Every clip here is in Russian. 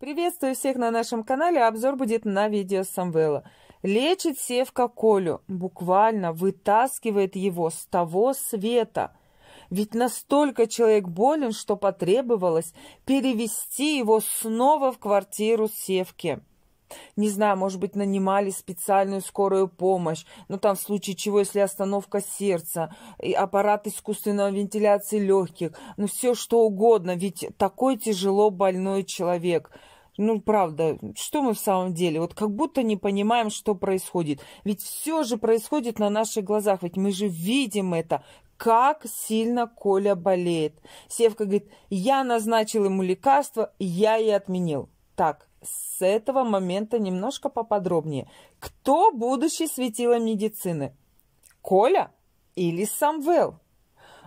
Приветствую всех на нашем канале. Обзор будет на видео Самвела. Лечит севка Колю, буквально вытаскивает его с того света. Ведь настолько человек болен, что потребовалось перевести его снова в квартиру севки. Не знаю, может быть, нанимали специальную скорую помощь, но там в случае чего, если остановка сердца, и аппарат искусственной вентиляции легких, ну все что угодно, ведь такой тяжело больной человек. Ну, правда, что мы в самом деле? Вот как будто не понимаем, что происходит. Ведь все же происходит на наших глазах, ведь мы же видим это, как сильно Коля болеет. Севка говорит, я назначил ему лекарство, я и отменил. Так, с этого момента немножко поподробнее. Кто будущий светило медицины? Коля или Самвел?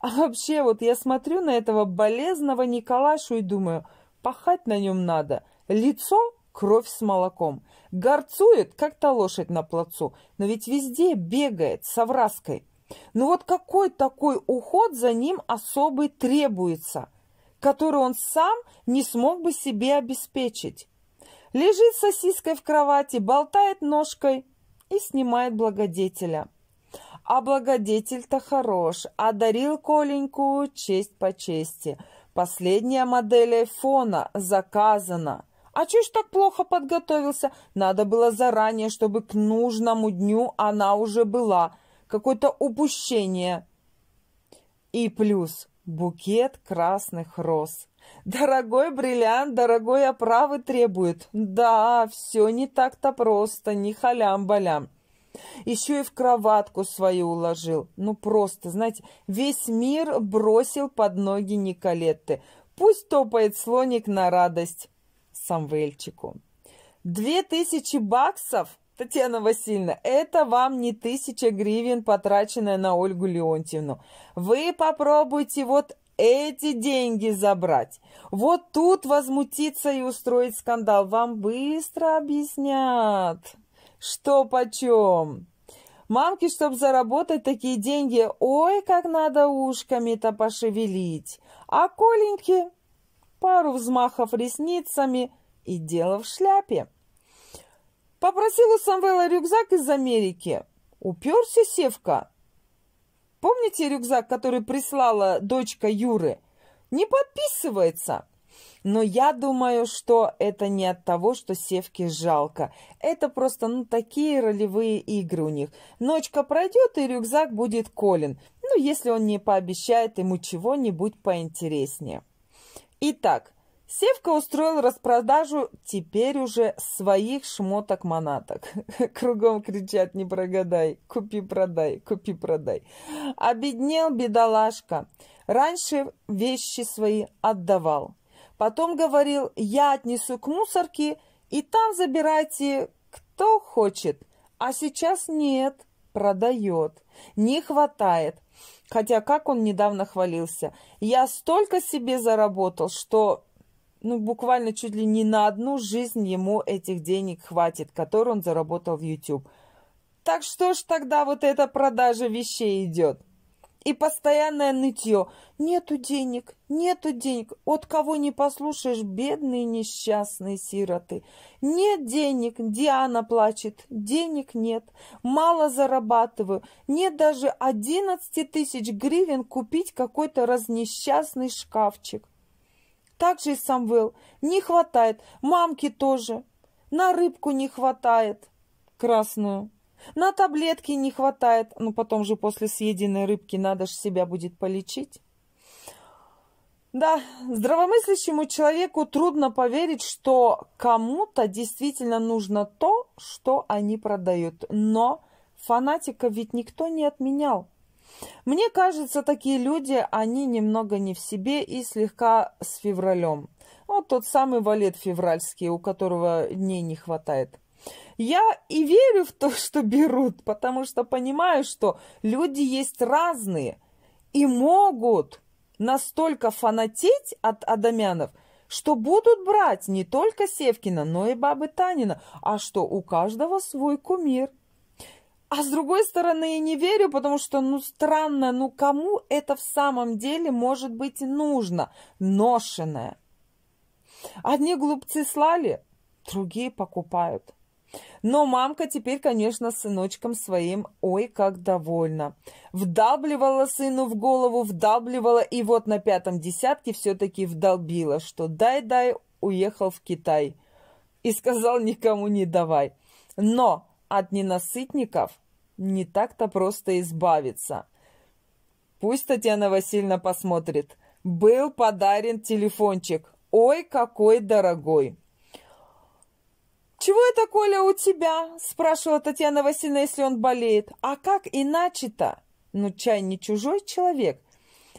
А вообще, вот я смотрю на этого болезного Николашу и думаю, пахать на нем надо. Лицо – кровь с молоком. Горцует, как та лошадь на плацу, но ведь везде бегает с овраской. Ну вот какой такой уход за ним особый требуется, который он сам не смог бы себе обеспечить? Лежит сосиской в кровати, болтает ножкой и снимает благодетеля. А благодетель-то хорош, одарил Коленьку честь по чести. Последняя модель айфона заказана. А чё ж так плохо подготовился? Надо было заранее, чтобы к нужному дню она уже была. Какое-то упущение. И плюс букет красных роз. Дорогой бриллиант, дорогой оправы требует. Да, все не так-то просто, не халям-балям. Еще и в кроватку свою уложил. Ну просто, знаете, весь мир бросил под ноги Николетты. Пусть топает слоник на радость Самвельчику. Две тысячи баксов, Татьяна Васильевна, это вам не тысяча гривен, потраченная на Ольгу Леонтьевну. Вы попробуйте вот эти деньги забрать. Вот тут возмутиться и устроить скандал. Вам быстро объяснят, что почем. Мамки, чтобы заработать такие деньги, ой, как надо ушками-то пошевелить. А Коленьки пару взмахов ресницами и дело в шляпе. Попросил у Самвела рюкзак из Америки. Уперся Севка. Помните рюкзак, который прислала дочка Юры? Не подписывается. Но я думаю, что это не от того, что Севке жалко. Это просто, ну, такие ролевые игры у них. Ночка пройдет, и рюкзак будет Колин. Ну, если он не пообещает ему чего-нибудь поинтереснее. Итак, Севка устроил распродажу теперь уже своих шмоток-манаток. Кругом кричат «не прогадай», «купи-продай», «купи-продай». Обеднел бедолашка. Раньше вещи свои отдавал. Потом говорил «я отнесу к мусорке, и там забирайте кто хочет». А сейчас нет, продает, не хватает. Хотя как он недавно хвалился. Я столько себе заработал, что ну, буквально чуть ли не на одну жизнь ему этих денег хватит, которые он заработал в YouTube. Так что ж тогда вот эта продажа вещей идет? И постоянное нытье. Нету денег, нету денег. От кого не послушаешь, бедные несчастные сироты. Нет денег, Диана плачет, денег нет. Мало зарабатываю. Нет даже 11 тысяч гривен купить какой-то разнесчастный шкафчик. Так же и Самвел. Не хватает. Мамки тоже. На рыбку не хватает. Красную. На таблетки не хватает. Ну, потом же после съеденной рыбки надо же себя будет полечить. Да, здравомыслящему человеку трудно поверить, что кому-то действительно нужно то, что они продают. Но фанатика ведь никто не отменял. Мне кажется, такие люди, они немного не в себе и слегка с февралем. Вот тот самый валет февральский, у которого дней не хватает. Я и верю в то, что берут, потому что понимаю, что люди есть разные и могут настолько фанатеть от адамянов, что будут брать не только Севкина, но и бабы Танина. А что, у каждого свой кумир. А с другой стороны, я не верю, потому что, ну, странно, ну, кому это в самом деле может быть нужно? Ношеное. Одни глупцы слали, другие покупают. Но мамка теперь, конечно, сыночком своим, ой, как довольна. Вдалбливала сыну в голову, вдалбливала, и вот на пятом десятке все-таки вдолбила, что дай-дай уехал в Китай. И сказал никому не давай. Но от ненасытников не так-то просто избавиться. Пусть Татьяна Васильевна посмотрит. Был подарен телефончик. Ой, какой дорогой! «Чего это, Коля, у тебя?» – спрашивала Татьяна Васильевна, если он болеет. «А как иначе-то?» «Ну, чай не чужой человек.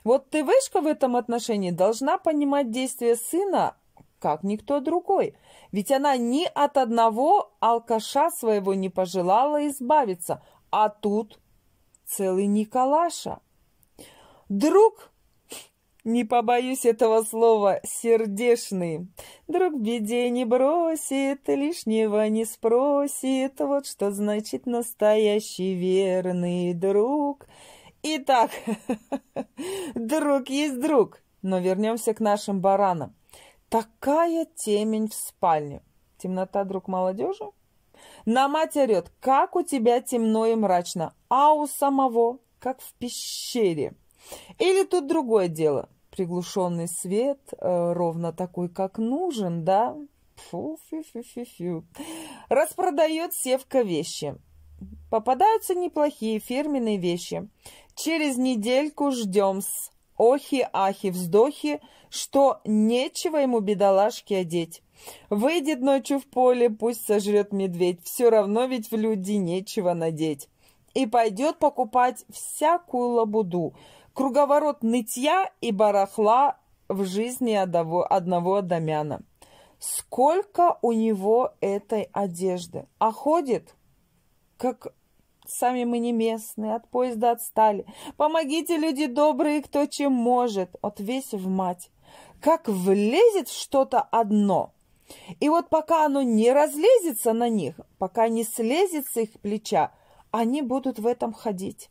Вот ты, Вышка, в этом отношении должна понимать действия сына как никто другой. Ведь она ни от одного алкаша своего не пожелала избавиться, а тут целый Николаша. Друг, не побоюсь этого слова, сердешный. Друг беде не бросит, лишнего не спросит. Вот что значит настоящий верный друг. Итак, друг есть друг. Но вернемся к нашим баранам. Такая темень в спальне. Темнота, друг молодежи? На мать орет, как у тебя темно и мрачно, а у самого, как в пещере. Или тут другое дело. Приглушенный свет, э, ровно такой, как нужен, да? Фу, фу, фу, фу, фу. Распродает севка вещи. Попадаются неплохие фирменные вещи. Через недельку ждем-с охи-ахи-вздохи, что нечего ему бедолажке одеть. Выйдет ночью в поле, пусть сожрет медведь, все равно ведь в люди нечего надеть. И пойдет покупать всякую лабуду. Круговорот нытья и барахла в жизни одного, одного адамяна. Сколько у него этой одежды? А ходит, как Сами мы не местные, от поезда отстали. Помогите, люди добрые, кто чем может, в мать. Как влезет что-то одно!» И вот пока оно не разлезется на них, пока не слезет с их плеча, они будут в этом ходить.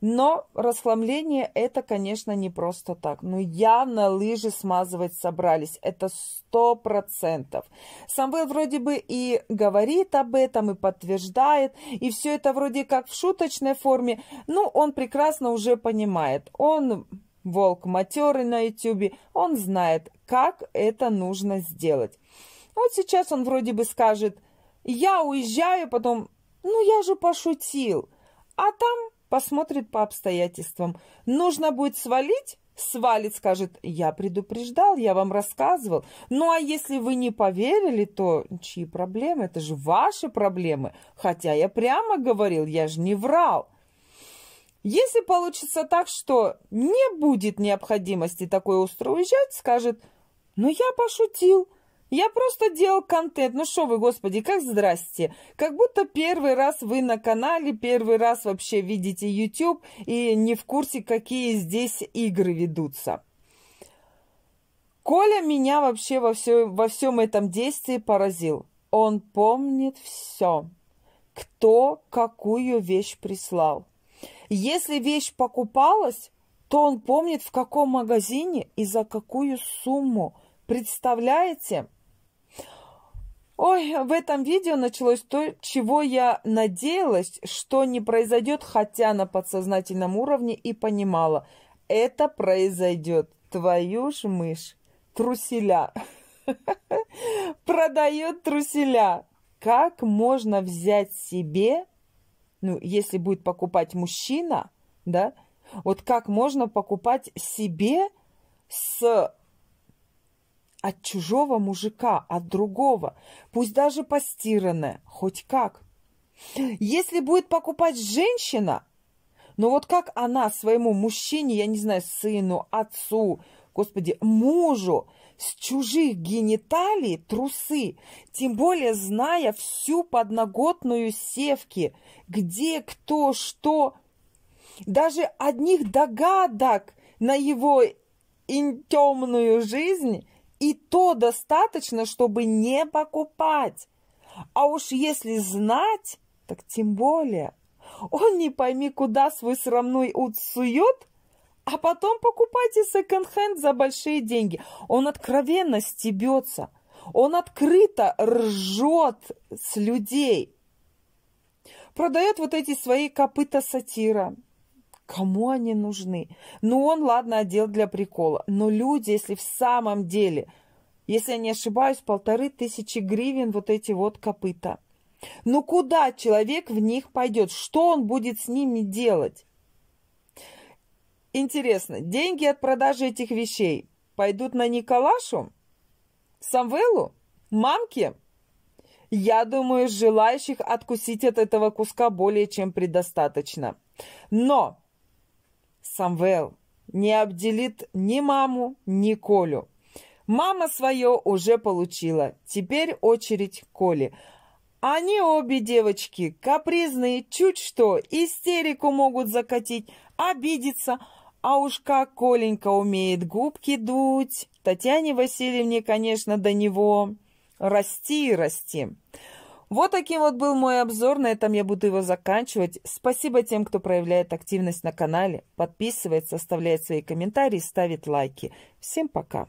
Но расхламление это, конечно, не просто так. Ну, явно лыжи смазывать собрались. Это сто процентов. Самвел вроде бы и говорит об этом, и подтверждает. И все это вроде как в шуточной форме. Ну, он прекрасно уже понимает. Он волк матерый на ютюбе. Он знает, как это нужно сделать. Вот сейчас он вроде бы скажет, я уезжаю, потом, ну я же пошутил. А там посмотрит по обстоятельствам. Нужно будет свалить? Свалит, скажет, я предупреждал, я вам рассказывал. Ну а если вы не поверили, то чьи проблемы? Это же ваши проблемы. Хотя я прямо говорил, я же не врал. Если получится так, что не будет необходимости такое устро уезжать, скажет, ну я пошутил, я просто делал контент. Ну что вы, господи, как здрасте. Как будто первый раз вы на канале, первый раз вообще видите YouTube и не в курсе, какие здесь игры ведутся. Коля меня вообще во, все, во всем этом действии поразил. Он помнит все. Кто какую вещь прислал. Если вещь покупалась, то он помнит, в каком магазине и за какую сумму. Представляете? Ой, в этом видео началось то, чего я надеялась, что не произойдет, хотя на подсознательном уровне и понимала. Это произойдет. Твою ж мышь. Труселя. Продает труселя. Как можно взять себе, ну, если будет покупать мужчина, да, вот как можно покупать себе с от чужого мужика, от другого, пусть даже постиранное, хоть как. Если будет покупать женщина, но вот как она своему мужчине, я не знаю, сыну, отцу, господи, мужу, с чужих гениталий трусы, тем более зная всю подноготную севки, где, кто, что. Даже одних догадок на его интемную жизнь и то достаточно, чтобы не покупать. А уж если знать, так тем более. Он не пойми, куда свой срамной ут сует, а потом покупайте секонд-хенд за большие деньги. Он откровенно стебется. Он открыто ржет с людей. Продает вот эти свои копыта сатира. Кому они нужны? Ну, он, ладно, одел для прикола. Но люди, если в самом деле, если я не ошибаюсь, полторы тысячи гривен вот эти вот копыта. Ну, куда человек в них пойдет? Что он будет с ними делать? Интересно, деньги от продажи этих вещей пойдут на Николашу? Самвелу? Мамке? Я думаю, желающих откусить от этого куска более чем предостаточно. Но Самвел не обделит ни маму, ни Колю. Мама свое уже получила, теперь очередь Коли. Они обе девочки, капризные, чуть что, истерику могут закатить, обидеться. А уж как Коленька умеет губки дуть. Татьяне Васильевне, конечно, до него расти и расти. Вот таким вот был мой обзор, на этом я буду его заканчивать. Спасибо тем, кто проявляет активность на канале, подписывается, оставляет свои комментарии, ставит лайки. Всем пока!